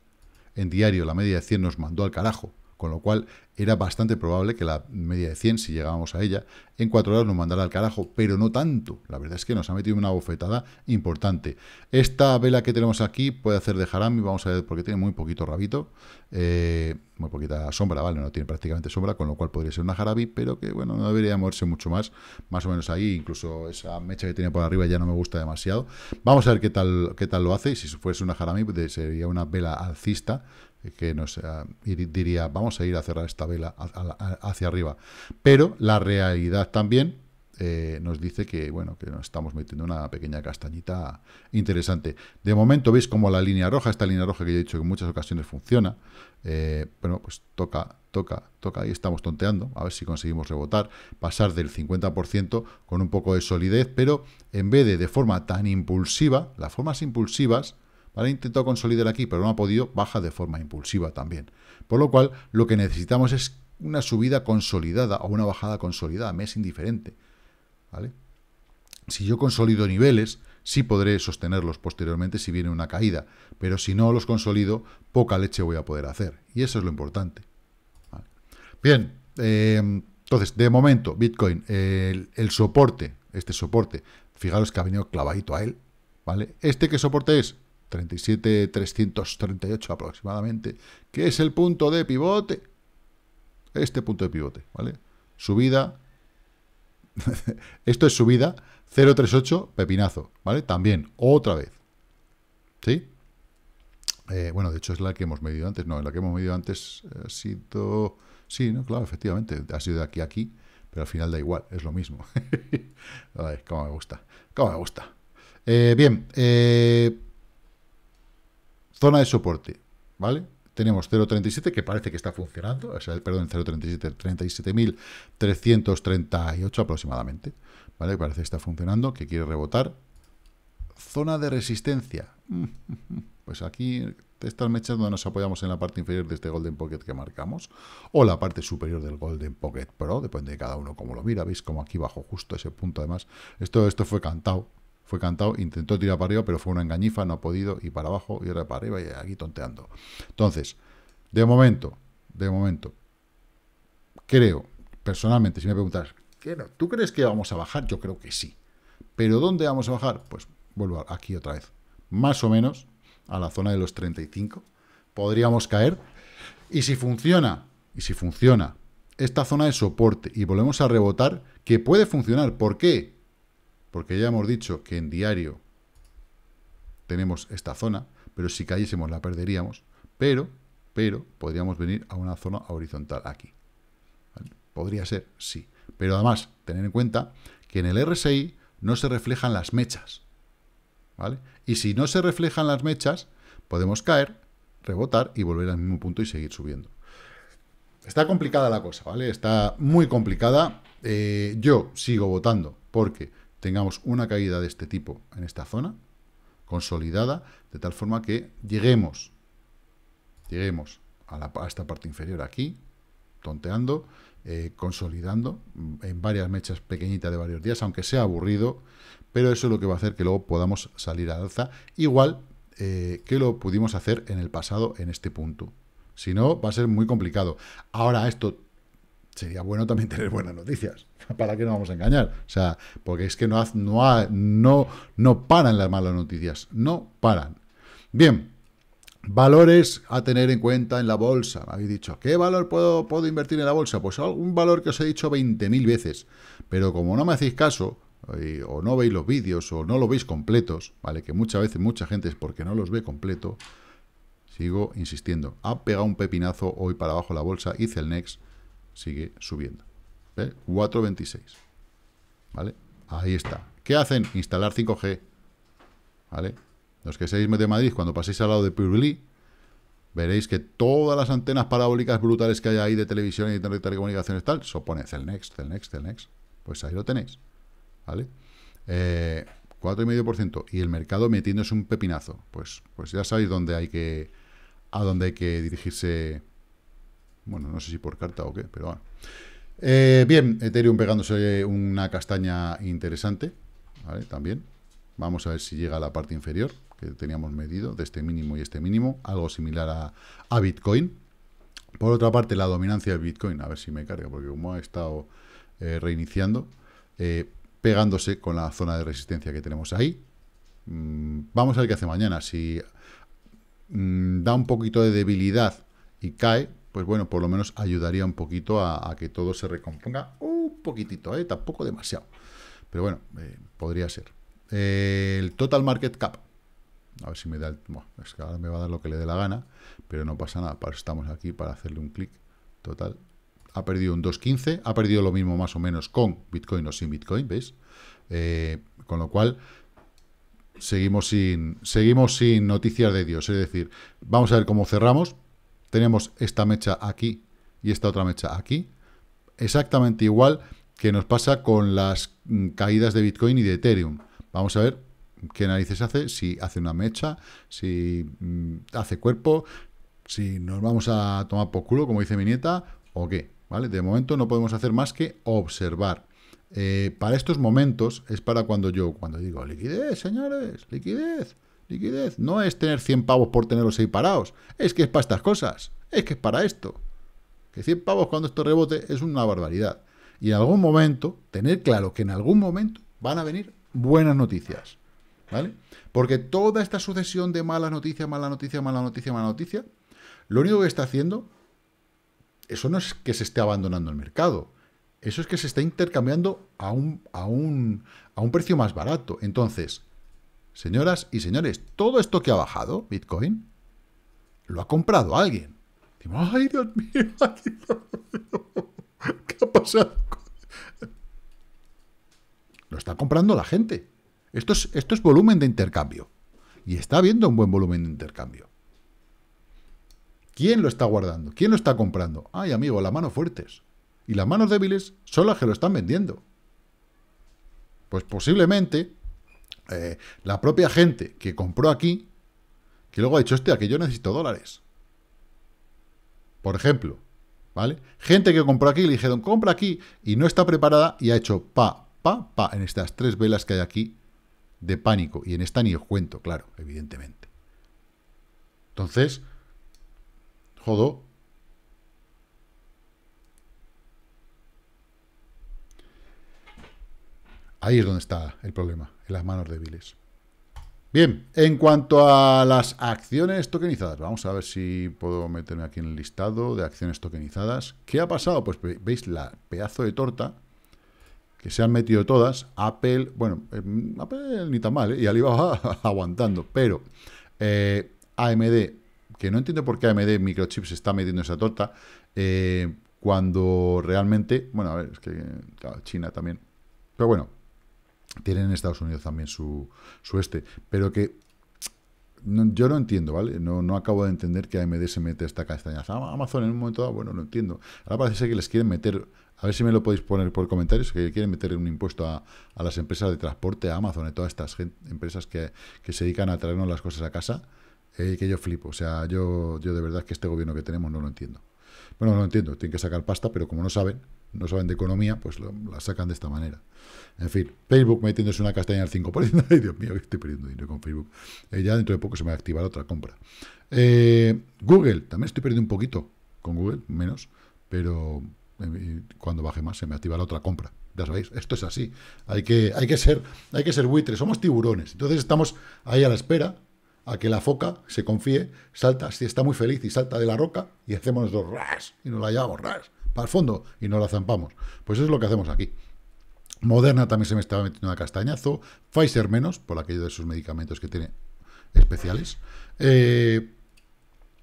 en diario la media de 100 nos mandó al carajo, con lo cual era bastante probable que la media de 100, si llegábamos a ella, en 4 horas nos mandara al carajo, pero no tanto. La verdad es que nos ha metido una bofetada importante. Esta vela que tenemos aquí puede hacer de jarami, vamos a ver, porque tiene muy poquito rabito, eh, muy poquita sombra, ¿vale? No tiene prácticamente sombra, con lo cual podría ser una jarabi, pero que, bueno, no debería moverse mucho más, más o menos ahí, incluso esa mecha que tiene por arriba ya no me gusta demasiado. Vamos a ver qué tal, qué tal lo hace, y si fuese una jarami, pues, sería una vela alcista, eh, que nos eh, diría, vamos a ir a cerrar esta hacia arriba. Pero la realidad también eh, nos dice que, bueno, que nos estamos metiendo una pequeña castañita interesante. De momento veis como la línea roja, esta línea roja que yo he dicho que en muchas ocasiones funciona, eh, bueno, pues toca, toca, toca, y estamos tonteando, a ver si conseguimos rebotar, pasar del 50% con un poco de solidez, pero en vez de de forma tan impulsiva, las formas impulsivas Ahora intentado consolidar aquí, pero no ha podido, baja de forma impulsiva también. Por lo cual, lo que necesitamos es una subida consolidada o una bajada consolidada, me es indiferente. ¿vale? Si yo consolido niveles, sí podré sostenerlos posteriormente si viene una caída, pero si no los consolido, poca leche voy a poder hacer. Y eso es lo importante. Bien, eh, entonces, de momento, Bitcoin, el, soporte, este soporte, fijaros que ha venido clavadito a él, ¿vale? ¿Este qué soporte es? 37.338 aproximadamente, que es el punto de pivote. Este punto de pivote, ¿vale? Subida. (laughs) Esto es subida. 0.38, pepinazo, ¿vale? También, otra vez. ¿Sí? Eh, bueno, de hecho es la que hemos medido antes. No, la que hemos medido antes eh, ha sido... Sí, no, claro, efectivamente. Ha sido de aquí a aquí, pero al final da igual, es lo mismo. a (laughs) ver, cómo me gusta. Como me gusta. Eh, bien, Zona de soporte, ¿vale? Tenemos 0.37 que parece que está funcionando, o sea, perdón, 0.37, 37.338 aproximadamente, ¿vale? Parece que está funcionando, que quiere rebotar. Zona de resistencia. (laughs) Pues aquí estas mechas donde nos apoyamos en la parte inferior de este Golden Pocket que marcamos, o la parte superior del Golden Pocket Pro, depende de cada uno cómo lo mira, veis como aquí bajo justo ese punto además, esto, esto fue cantado, fue cantado, intentó tirar para arriba, pero fue una engañifa, no ha podido, y para abajo, y ahora para arriba, y aquí tonteando. Entonces, de momento, de momento, creo, personalmente, si me preguntas, ¿tú crees que vamos a bajar? Yo creo que sí. ¿Pero dónde vamos a bajar? Pues vuelvo aquí otra vez. Más o menos a la zona de los 35. Podríamos caer. Y si funciona, y si funciona esta zona de soporte y volvemos a rebotar, que puede funcionar. ¿Por qué? porque ya hemos dicho que en diario tenemos esta zona, pero si cayésemos la perderíamos, pero, pero podríamos venir a una zona horizontal aquí. Podría ser, sí. Pero además, tener en cuenta que en el RSI no se reflejan las mechas. ¿Vale? Y si no se reflejan las mechas, podemos caer, rebotar y volver al mismo punto y seguir subiendo. Está complicada la cosa, ¿vale? Está muy complicada. Eh, yo sigo votando porque tengamos una caída de este tipo en esta zona, consolidada, de tal forma que lleguemos, lleguemos a, la, esta parte inferior aquí, tonteando, eh, consolidando mm, en varias mechas pequeñitas de varios días, aunque sea aburrido, pero eso es lo que va a hacer que luego podamos salir al alza, igual eh, que lo pudimos hacer en el pasado en este punto. Si no, va a ser muy complicado. Ahora, esto sería bueno también (laughs) tener buenas noticias. ¿Para qué no vamos a engañar? O sea, porque es que no, no, no, no paran las malas noticias. No paran. Bien, valores a tener en cuenta en la bolsa. habéis dicho, ¿qué valor puedo, puedo invertir en la bolsa? Pues algún valor que os he dicho 20.000 veces. Pero como no me hacéis caso, o no veis los vídeos, o no los veis completos, ¿vale? Que muchas veces mucha gente es porque no los ve completo. Sigo insistiendo. Ha pegado un pepinazo hoy para abajo la bolsa Hice el next sigue subiendo. 4.26. ¿Vale? Ahí está. ¿Qué hacen? Instalar 5G. ¿Vale? Los que seáis de Madrid, cuando paséis al lado de Purley, veréis que todas las antenas parabólicas brutales que hay ahí de televisión y de telecomunicaciones tal, Next, el Celnex, Celnex, Celnex. Pues ahí lo tenéis. ¿Vale? 4,5% eh, y el mercado metiéndose un pepinazo. Pues, pues ya sabéis dónde hay que, a dónde hay que dirigirse bueno, no sé si por carta o qué, pero bueno. Eh, bien, Ethereum pegándose una castaña interesante, También. Vamos a ver si llega a la parte inferior que teníamos medido, de este mínimo y este mínimo, algo similar a, Bitcoin. Por otra parte, la dominancia de Bitcoin, a ver si me carga, porque como ha estado eh, reiniciando, eh, pegándose con la zona de resistencia que tenemos ahí. Mm, vamos a ver qué hace mañana. Si mm, da un poquito de debilidad y cae, pues bueno, por lo menos ayudaría un poquito a, que todo se recomponga un poquitito, ¿eh? tampoco demasiado. Pero bueno, eh, podría ser. Eh, el total market cap. A ver si me da el... Bueno, es que ahora me va a dar lo que le dé la gana, pero no pasa nada. estamos aquí, para hacerle un clic. Total. Ha perdido un 2.15, ha perdido lo mismo más o menos con Bitcoin o sin Bitcoin, ¿veis? Eh, con lo cual, seguimos sin, seguimos sin noticias de Dios. Es decir, vamos a ver cómo cerramos, tenemos esta mecha aquí y esta otra mecha aquí, exactamente igual que nos pasa con las mm, caídas de Bitcoin y de Ethereum. Vamos a ver qué narices hace, si hace una mecha, si mm, hace cuerpo, si nos vamos a tomar por culo, como dice mi nieta, o qué. ¿Vale? De momento no podemos hacer más que observar. Eh, para estos momentos es para cuando yo, cuando digo liquidez, señores, liquidez, liquidez. No es tener 100 pavos por tenerlos ahí parados. Es que es para estas cosas. Es que es para esto. Que 100 pavos cuando esto rebote es una barbaridad. Y en algún momento, tener claro que en algún momento van a venir buenas noticias. ¿Vale? Porque toda esta sucesión de malas noticias, mala noticia, mala noticia, mala noticia, lo único que está haciendo, eso no es que se esté abandonando el mercado eso es que se está intercambiando a un, a un, precio más barato. Entonces, señoras y señores, todo esto que ha bajado Bitcoin lo ha comprado alguien. (laughs) ay, Dios mío, ¿qué ha pasado? Lo está comprando la gente. Esto es, esto es volumen de intercambio. Y está habiendo un buen volumen de intercambio. ¿Quién lo está guardando? ¿Quién lo está comprando? Ay, amigo, la mano fuertes y las manos débiles son las que lo están vendiendo. Pues posiblemente eh, la propia gente que compró aquí, que luego ha dicho, hostia, que yo necesito dólares. Por ejemplo, ¿vale? Gente que compró aquí, le dijeron, compra aquí, y no está preparada, y ha hecho pa, pa, pa, en estas tres velas que hay aquí de pánico. Y en esta ni os cuento, claro, evidentemente. Entonces, jodo, Ahí es donde está el problema, en las manos débiles. Bien, en cuanto a las acciones tokenizadas, vamos a ver si puedo meterme aquí en el listado de acciones tokenizadas. ¿Qué ha pasado? Pues veis la pedazo de torta que se han metido todas. Apple, bueno, eh, Apple ni tan mal, ¿eh? y iba (laughs) aguantando, pero eh, AMD, que no entiendo por qué AMD Microchips está metiendo esa torta, eh, cuando realmente, bueno, a ver, es que China también, pero bueno, tienen en Estados Unidos también su, su este, pero que yo no entiendo, ¿vale? No, no acabo de entender que AMD se mete esta castaña. Ah, Amazon en un momento dado, bueno, no entiendo. Ahora parece que les quieren meter, a ver si me lo podéis poner por comentarios, que quieren meter un impuesto a, las empresas de transporte, a Amazon, a todas estas empresas que, se dedican a traernos las cosas a casa, eh, que yo flipo. O sea, yo, yo de verdad que este gobierno que tenemos no lo entiendo. Bueno, no lo entiendo, tienen que sacar pasta, pero como no saben, no saben de economía, pues la sacan de esta manera. En fin, Facebook metiéndose una castaña al 5%. (laughs) Ay, Dios mío, que estoy perdiendo dinero con Facebook. Eh, ya dentro de poco se me va a activar otra compra. Eh, Google, también estoy perdiendo un poquito con Google, menos, pero eh, cuando baje más se me activará otra compra. Ya sabéis, esto es así. Hay que, hay que, ser, hay que ser buitres, somos tiburones. Entonces estamos ahí a la espera a que la foca se confíe, salta, si está muy feliz y salta de la roca y hacemos los ras y nos la llevamos ras al fondo y no la zampamos. Pues eso es lo que hacemos aquí. Moderna también se me estaba metiendo a castañazo. Pfizer menos, por aquello de sus medicamentos que tiene especiales. Eh,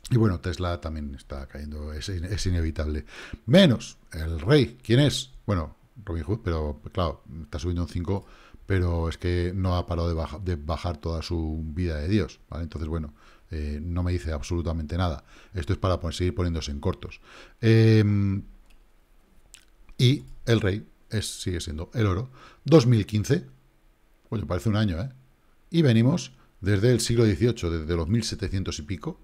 y bueno, Tesla también está cayendo, es, inevitable. Menos el rey, ¿quién es? Bueno, Robin Hood, pero claro, está subiendo un 5, pero es que no ha parado de, bajar toda su vida de Dios. ¿vale? Entonces, bueno, eh, no me dice absolutamente nada. Esto es para seguir poniéndose en cortos. Eh, y el rey es, sigue siendo el oro. 2015, Bueno, parece un año, ¿eh? Y venimos desde el siglo XVIII, desde los 1700 y pico,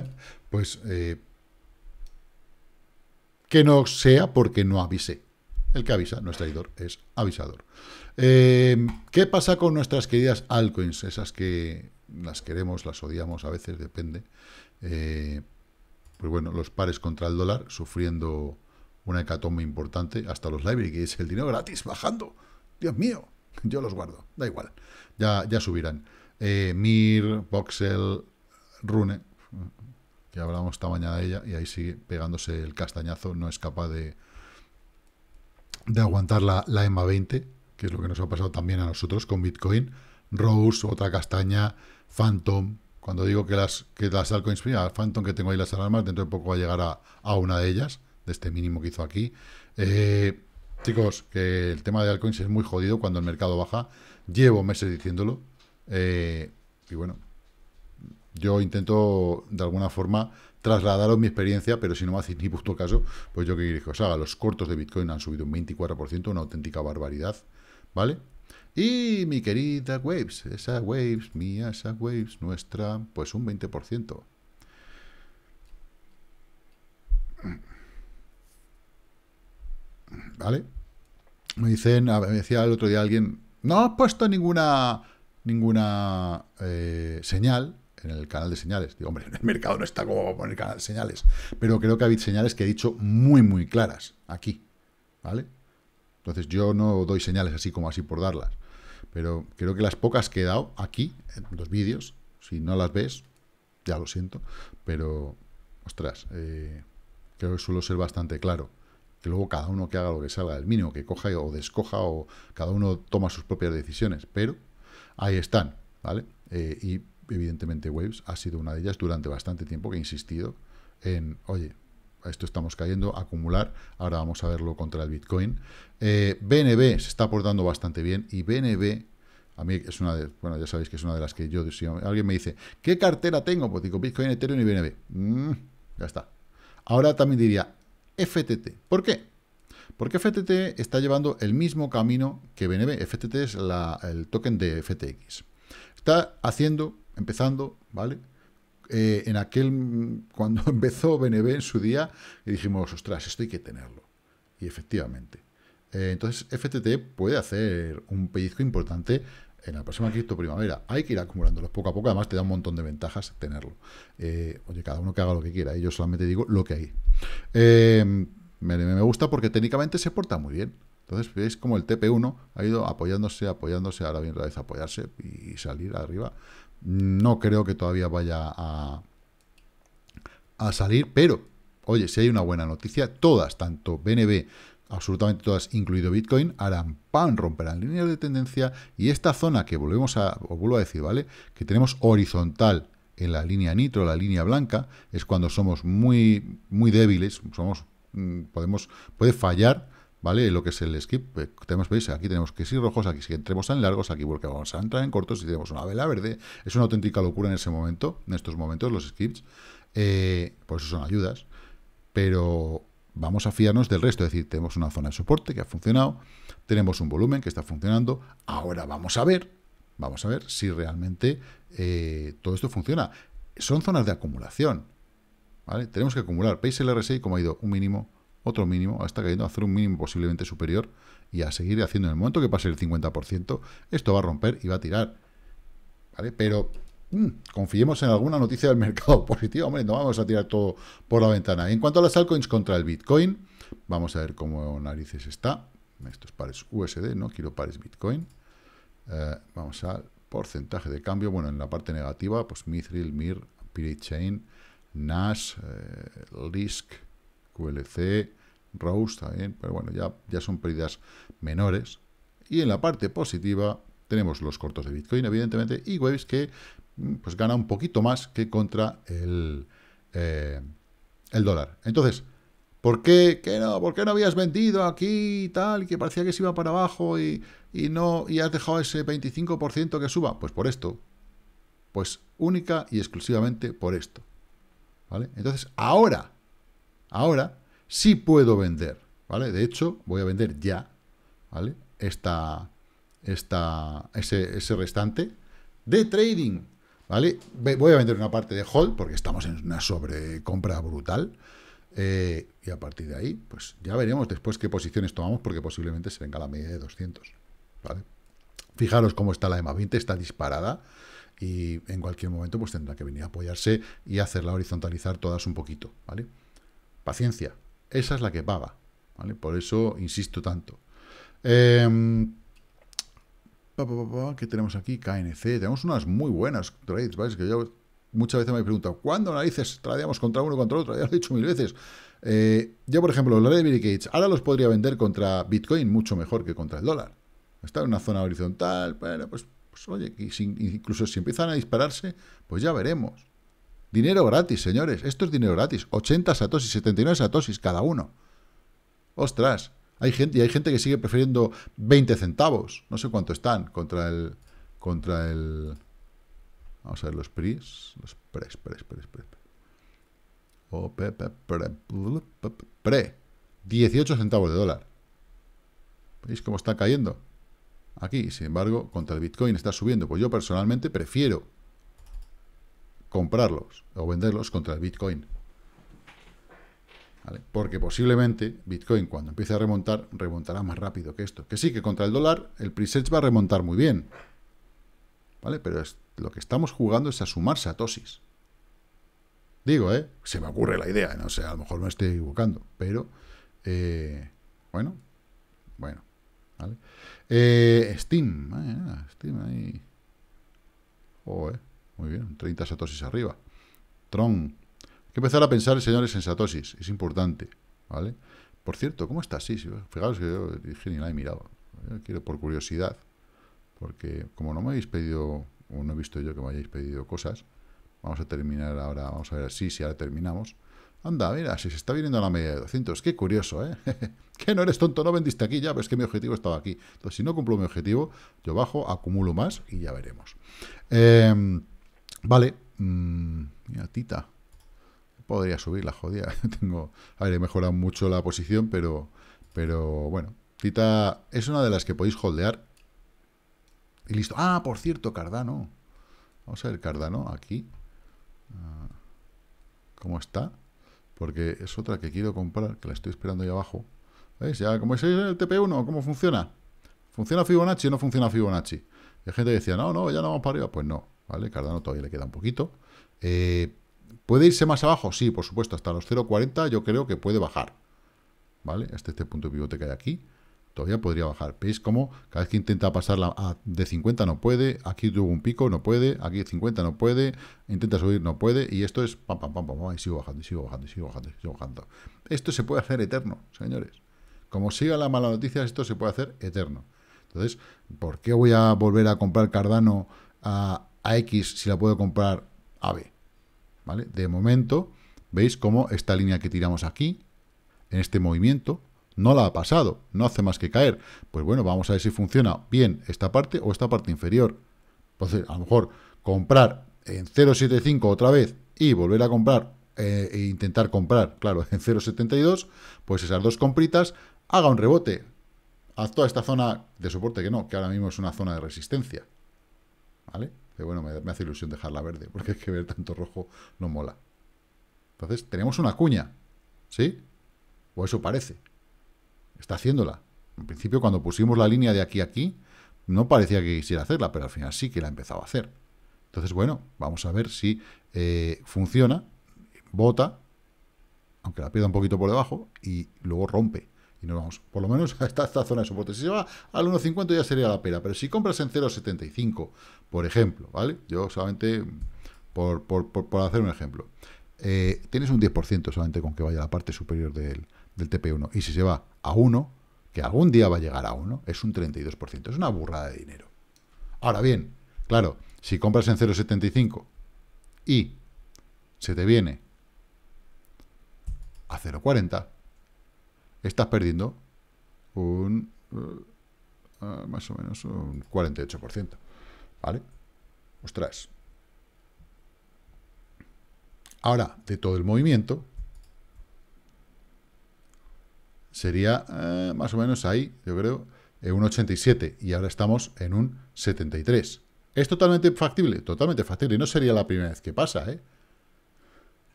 (laughs) pues eh, que no sea porque no avise. El que avisa nuestro es traidor, es avisador. Eh, ¿Qué pasa con nuestras queridas altcoins? Esas que las queremos, las odiamos, a veces depende. Eh, pues bueno, los pares contra el dólar sufriendo una hecatombe importante, hasta los library, que es el dinero gratis bajando. Dios mío, yo los guardo, da igual, ya, ya subirán. Eh, Mir, Voxel, Rune, que hablamos esta mañana de ella, y ahí sigue pegándose el castañazo, no es capaz de, de aguantar la, la EMA 20, que es lo que nos ha pasado también a nosotros con Bitcoin. Rose, otra castaña, Phantom, cuando digo que las, que las altcoins, Phantom que tengo ahí las alarmas, dentro de poco va a llegar a, a una de ellas de este mínimo que hizo aquí. Eh, chicos, que el tema de altcoins es muy jodido cuando el mercado baja. Llevo meses diciéndolo. Eh, y bueno, yo intento de alguna forma trasladaros mi experiencia, pero si no me hacéis ni justo caso, pues yo que que O sea, Los cortos de Bitcoin han subido un 24%, una auténtica barbaridad, ¿vale? Y mi querida Waves, esa Waves, mía, esa Waves, nuestra, pues un 20%. ¿Vale? Me dicen, me decía el otro día alguien, no has puesto ninguna, ninguna eh, señal en el canal de señales. Digo, hombre, en el mercado no está como para poner canal de señales. Pero creo que hay señales que he dicho muy, muy claras aquí. ¿Vale? Entonces yo no doy señales así como así por darlas. Pero creo que las pocas que he dado aquí, en los vídeos, si no las ves, ya lo siento. Pero, ostras, eh, creo que suelo ser bastante claro que luego cada uno que haga lo que salga del mínimo, que coja o descoja, o cada uno toma sus propias decisiones, pero ahí están, ¿vale? Eh, y evidentemente Waves ha sido una de ellas durante bastante tiempo que ha insistido en, oye, esto estamos cayendo, acumular, ahora vamos a verlo contra el Bitcoin. BNB eh, se está portando bastante bien y BNB, a mí es una de, bueno, ya sabéis que es una de las que yo, si alguien me dice, ¿qué cartera tengo? Pues digo, Bitcoin, Ethereum y BNB. Mm, ya está. Ahora también diría, FTT. ¿Por qué? Porque FTT está llevando el mismo camino que BNB. FTT es el token de FTX. Está haciendo, empezando, ¿vale? Eh, en aquel, cuando (laughs) empezó BNB en su día, y dijimos, ostras, esto hay que tenerlo. Y efectivamente. Eh, entonces, FTT puede hacer un pellizco importante en la próxima cripto primavera. Hay que ir acumulándolos poco a poco. Además, te da un montón de ventajas tenerlo. Eh, oye, cada uno que haga lo que quiera. Y ¿eh? yo solamente digo lo que hay. Eh, me, gusta porque técnicamente se porta muy bien. Entonces, veis como el TP1 ha ido apoyándose, apoyándose, ahora bien la vez apoyarse y salir arriba. No creo que todavía vaya a salir, pero, oye, si hay una buena noticia, todas, tanto BNB absolutamente todas, incluido Bitcoin, harán pan, romperán líneas de tendencia y esta zona que volvemos a, a decir, ¿vale? Que tenemos horizontal en la línea nitro, la línea blanca, es cuando somos muy, muy débiles, somos, mm, podemos, puede fallar, ¿vale? Lo que es el skip, pues, tenemos, veis, aquí tenemos que ir rojos, aquí si entremos en largos, aquí porque vamos a entrar en cortos, y tenemos una vela verde, es una auténtica locura en ese momento, en estos momentos, los skips, eh, por eso son ayudas, pero vamos a fiarnos del resto. Es decir, tenemos una zona de soporte que ha funcionado, tenemos un volumen que está funcionando. Ahora vamos a ver, vamos a ver si realmente eh, todo esto funciona. Son zonas de acumulación. ¿vale? Tenemos que acumular. Veis el RSI como ha ido un mínimo, otro mínimo, hasta cayendo a hacer un mínimo posiblemente superior y a seguir haciendo. En el momento que pase el 50%, esto va a romper y va a tirar. ¿vale? Pero Mm, confiemos en alguna noticia del mercado (laughs) positiva. Hombre, no vamos a tirar todo por la ventana. En cuanto a las altcoins contra el Bitcoin, vamos a ver cómo narices está. estos pares USD, no quiero pares Bitcoin. Eh, vamos al porcentaje de cambio. Bueno, en la parte negativa, pues Mithril, Mir, Pirate Chain, Nash, Lisk, eh, QLC, Rose también. Pero bueno, ya, ya son pérdidas menores. Y en la parte positiva, tenemos los cortos de Bitcoin, evidentemente, y Waves que pues gana un poquito más que contra el, eh, el dólar. Entonces, ¿por qué, no? ¿Por qué no habías vendido aquí y tal? Que parecía que se iba para abajo y, no, y has dejado ese 25% que suba. Pues por esto. Pues única y exclusivamente por esto. ¿Vale? Entonces, ahora, ahora sí puedo vender. ¿Vale? De hecho, voy a vender ya. ¿Vale? Esta, esta, ese, ese restante de trading Voy a vender una parte de hold porque estamos en una sobrecompra brutal. Eh, y a partir de ahí, pues ya veremos después qué posiciones tomamos porque posiblemente se venga la media de 200, Fijaros cómo está la EMA 20, está disparada y en cualquier momento pues tendrá que venir a apoyarse y hacerla horizontalizar todas un poquito, ¿vale? Paciencia, esa es la que paga, ¿vale? Por eso insisto tanto. Em, ¿Qué tenemos aquí? KNC. Tenemos unas muy buenas trades, ¿vale? que yo muchas veces me he preguntado, ¿cuándo narices tradeamos contra uno contra otro? Ya lo he dicho mil veces. Eh, yo, por ejemplo, los de ahora los podría vender contra Bitcoin mucho mejor que contra el dólar. Está en una zona horizontal, bueno, pues, pues oye, incluso si empiezan a dispararse, pues ya veremos. Dinero gratis, señores. Esto es dinero gratis. 80 satosis, 79 satosis cada uno. Ostras, gente, y hay gente que sigue prefiriendo 20 centavos. No sé cuánto están contra el. Contra el. Vamos a ver los PRIs. Los PRES, PRES, PRES, PRES. O pre, pre, 18 centavos de dólar. ¿Veis cómo está cayendo? Aquí, sin embargo, contra el Bitcoin está subiendo. Pues yo personalmente prefiero comprarlos o venderlos contra el Bitcoin. Porque posiblemente Bitcoin cuando empiece a remontar, remontará más rápido que esto. Que sí, que contra el dólar el preset va a remontar muy bien. ¿Vale? Pero es, lo que estamos jugando es a sumarse a TOSIS. Digo, ¿eh? Se me ocurre la idea, no sé, a lo mejor me estoy equivocando, pero eh, bueno, bueno, ¿vale? Eh, Steam, eh, Steam ahí. Oh, eh, muy bien, 30 satosis arriba. Tron, que empezar a pensar, señores, en satosis. Es importante, ¿vale? Por cierto, ¿cómo está? Sí, que yo dije ni la he mirado. quiero por curiosidad, porque como no me habéis pedido, o no he visto yo que me hayáis pedido cosas, vamos a terminar ahora, vamos a ver si, si ahora terminamos. Anda, mira, si se está viniendo a la media de 200, qué curioso, ¿eh? (laughs) que no eres tonto, no vendiste aquí ya, pero es que mi objetivo estaba aquí. Entonces, si no cumplo mi objetivo, yo bajo, acumulo más y ya veremos. Em, vale, mm, mira, Tita, podría subir la jodida. (laughs) Tengo, a ver, he mejorado mucho la posición, pero, pero bueno. Tita es una de las que podéis holdear. Y listo. Ah, por cierto, Cardano. Vamos a ver Cardano aquí. Ah, ¿Cómo está? Porque es otra que quiero comprar, que la estoy esperando ahí abajo. ¿Veis? Ya, como es el TP1, ¿cómo funciona? ¿Funciona Fibonacci o no funciona Fibonacci? hay gente que decía, no, no, ya no vamos para arriba. Pues no, ¿vale? Cardano todavía le queda un poquito. Eh, ¿Puede irse más abajo? Sí, por supuesto, hasta los 0.40 yo creo que puede bajar. ¿Vale? Este, este punto de pivote que hay aquí. Todavía podría bajar. ¿Veis cómo cada vez que intenta pasarla a, de 50 no puede? Aquí tuvo un pico, no puede. Aquí 50 no puede. Intenta subir, no puede. Y esto es pam, pam, pam, pam, Y sigo bajando, y sigo bajando, y sigo bajando, sigo bajando. Esto se puede hacer eterno, señores. Como siga la mala noticia, esto se puede hacer eterno. Entonces, ¿por qué voy a volver a comprar Cardano a, a X si la puedo comprar a B? De momento, veis cómo esta línea que tiramos aquí, en este movimiento, no la ha pasado, no hace más que caer. Pues bueno, vamos a ver si funciona bien esta parte o esta parte inferior. Entonces, a lo mejor comprar en 0.75 otra vez y volver a comprar eh, e intentar comprar, claro, (laughs) en 0.72, pues esas dos compritas, haga un rebote a toda esta zona de soporte que no, que ahora mismo es una zona de resistencia. ¿Vale? Pero bueno, me, hace ilusión dejarla verde, porque hay que ver tanto rojo no mola. Entonces, tenemos una cuña, ¿sí? O eso parece. Está haciéndola. En principio, cuando pusimos la línea de aquí a aquí, no parecía que quisiera hacerla, pero al final sí que la ha empezado a hacer. Entonces, bueno, vamos a ver si eh, funciona, bota, aunque la pierda un poquito por debajo, y luego rompe y nos vamos, por lo menos, a (laughs) esta, zona de soporte. Si se va al 1.50 ya sería la pera. pero si compras en 0.75, por ejemplo, ¿vale? Yo solamente, por, hacer un ejemplo, eh, tienes un 10% solamente con que vaya a la parte superior del, del TP1, y si se va a 1, que algún día va a llegar a 1, es un 32%, es una burrada de dinero. Ahora bien, claro, si compras en 0.75 y se te viene a 0.40, estás perdiendo un eh, ah, más o menos un 48%. ¿Vale? Ostras. Ahora, de todo el movimiento, sería eh, más o menos ahí, yo creo, en un 87 y ahora estamos en un 73. ¿Es totalmente factible? Totalmente factible. Y no sería la primera vez que pasa, ¿eh?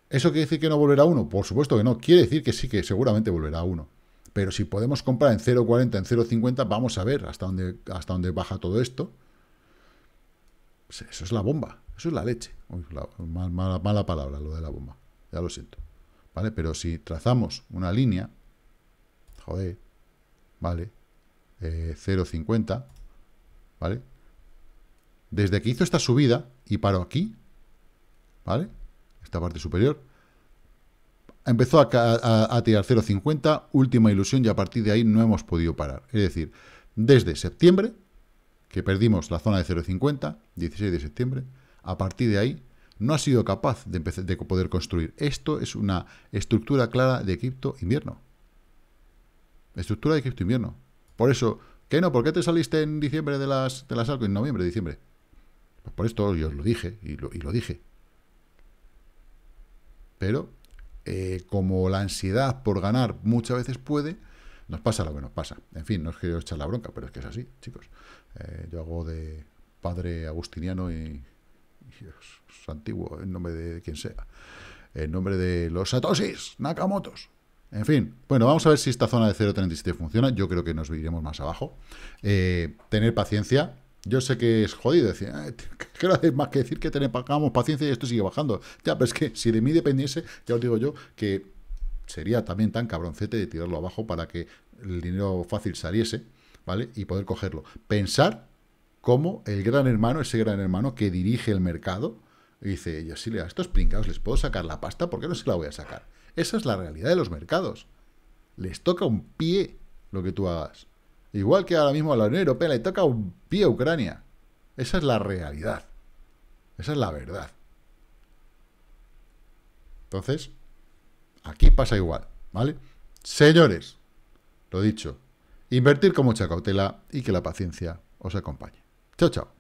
¿Eso quiere decir que no volverá a uno? Por supuesto que no. Quiere decir que sí, que seguramente volverá a uno. Pero si podemos comprar en 0.40, en 0.50, vamos a ver hasta dónde, hasta dónde baja todo esto. eso es la bomba, eso es la leche. mala, mala palabra lo de la bomba, ya lo siento. ¿Vale? Pero si trazamos una línea, joder, ¿vale? 0.50, eh, ¿vale? Desde que hizo esta subida y paró aquí, ¿vale? Esta parte superior, empezó a, tirar 0,50, última ilusión y a partir de ahí no hemos podido parar. Es decir, desde septiembre, que perdimos la zona de 0,50, 16 de septiembre, a partir de ahí no ha sido capaz de, poder construir. Esto es una estructura clara de cripto invierno. Estructura de cripto invierno. Por eso, ¿qué no? ¿Por qué te saliste en diciembre de las, de las algo? En noviembre, diciembre. Pues por esto yo os lo dije y lo dije. Pero eh, como la ansiedad por ganar muchas veces puede, nos pasa lo que nos pasa. En fin, no os quiero echar la bronca, pero es que es así, chicos. Eh, yo hago de padre agustiniano y, antiguo en nombre de quien sea. En nombre de los satosis, Nakamotos. En fin, bueno, vamos a ver si esta zona de 0.37 funciona. Yo creo que nos iremos más abajo. Eh, tener paciencia, yo sé que es jodido decir, más que decir que tenemos paciencia y esto sigue bajando? Ya, pero es que si de mí dependiese, ya os digo yo que sería también tan cabroncete de tirarlo abajo para que el dinero fácil saliese, ¿vale? Y poder cogerlo. Pensar como el gran hermano, ese gran hermano que dirige el mercado, dice, yo sí, le a estos pringados les puedo sacar la pasta, ¿por qué no se la voy a sacar? Esa es la realidad de los mercados. Les toca un pie lo que tú hagas. Igual que ahora mismo a la Unión Europea le toca un pie a Ucrania. Esa es la realidad. Esa es la verdad. Entonces, aquí pasa igual, ¿vale? Señores, lo dicho, invertir con mucha cautela y que la paciencia os acompañe. Chao, chao.